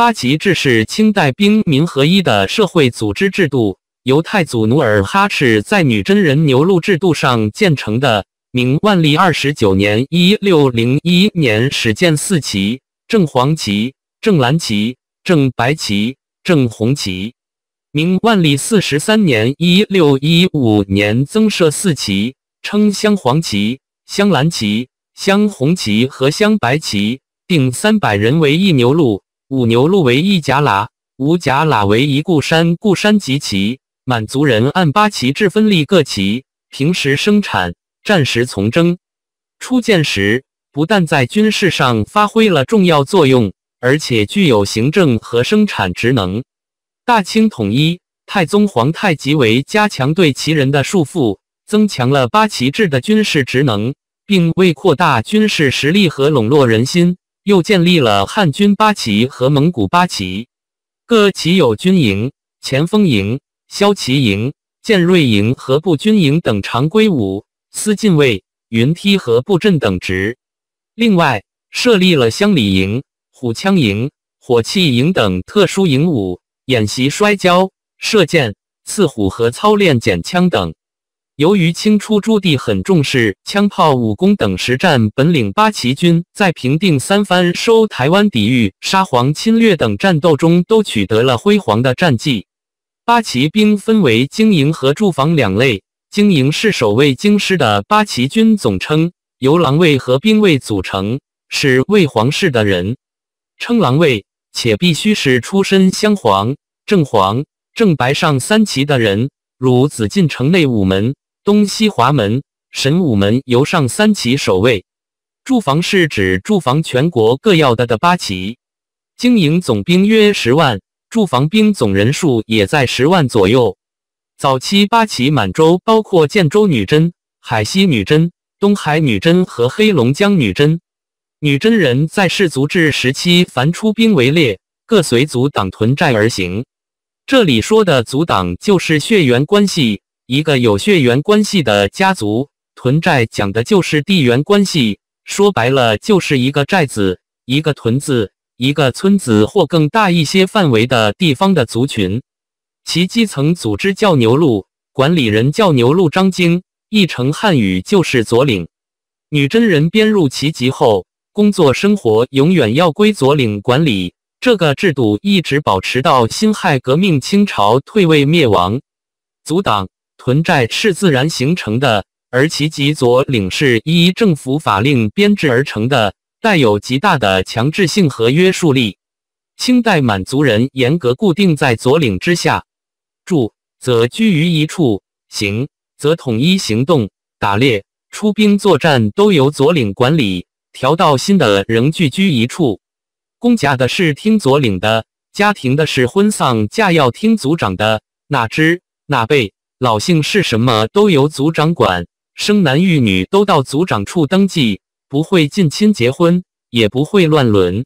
八旗制是清代兵民合一的社会组织制度，由太祖努尔哈赤在女真人牛录制度上建成的。明万历二十九年（一六零一年）始建四旗：正黄旗、正蓝旗、正白旗、正红旗。明万历四十三年（一六一五年）增设四旗：称镶黄旗、镶蓝旗、镶红旗和镶白旗，定三百人为一牛录。五牛路为一甲喇，五甲喇为一固山，固山及其满族人按八旗制分立各旗，平时生产，战时从征。初建时，不但在军事上发挥了重要作用，而且具有行政和生产职能。大清统一，太宗皇太极为加强对旗人的束缚，增强了八旗制的军事职能，并为扩大军事实力和笼络人心。又建立了汉军八旗和蒙古八旗，各旗有军营、前锋营、骁骑营、健锐营和步军营等常规武司禁卫、云梯和布阵等职。另外，设立了乡里营、虎枪营、火器营等特殊营伍，演习摔跤、射箭、刺虎和操练捡枪等。由于清初朱棣很重视枪炮、武功等实战本领，八旗军在平定三藩、收台湾、抵御沙皇侵略等战斗中都取得了辉煌的战绩。八旗兵分为经营和驻防两类，经营是守卫京师的八旗军总称，由郎卫和兵卫组成，是卫皇室的人称郎卫，且必须是出身镶黄、正黄、正白上三旗的人，如紫禁城内五门。东西华门、神武门由上三旗守卫。驻防是指驻防全国各要的的八旗，经营总兵约十万，驻防兵总人数也在十万左右。早期八旗满洲包括建州女真、海西女真、东海女真和黑龙江女真。女真人在世族制时期，凡出兵围猎，各随族党屯寨而行。这里说的族党，就是血缘关系。一个有血缘关系的家族屯寨，讲的就是地缘关系。说白了，就是一个寨子、一个屯子、一个村子或更大一些范围的地方的族群。其基层组织叫牛鹿，管理人叫牛鹿张京，译成汉语就是左领。女真人编入其籍后，工作生活永远要归左领管理。这个制度一直保持到辛亥革命，清朝退位灭亡。阻挡屯寨是自然形成的，而其及左领是依政府法令编制而成的，带有极大的强制性和约束力。清代满族人严格固定在左领之下，住则居于一处，行则统一行动，打猎、出兵作战都由左领管理。调到新的仍聚居一处，公家的事听左领的，家庭的是婚丧嫁要听族长的，哪支哪辈。老姓是什么都由族长管，生男育女都到族长处登记，不会近亲结婚，也不会乱伦。